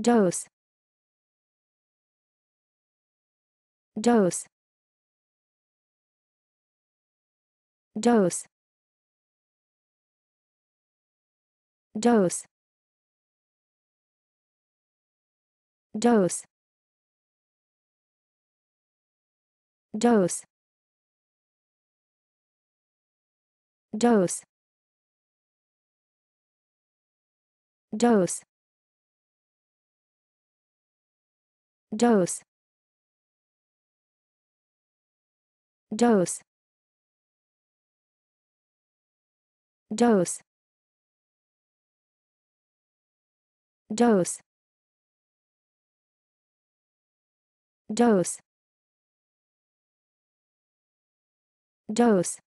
dose dose dose dose dose dose dose dose dose dose dose dose dose dose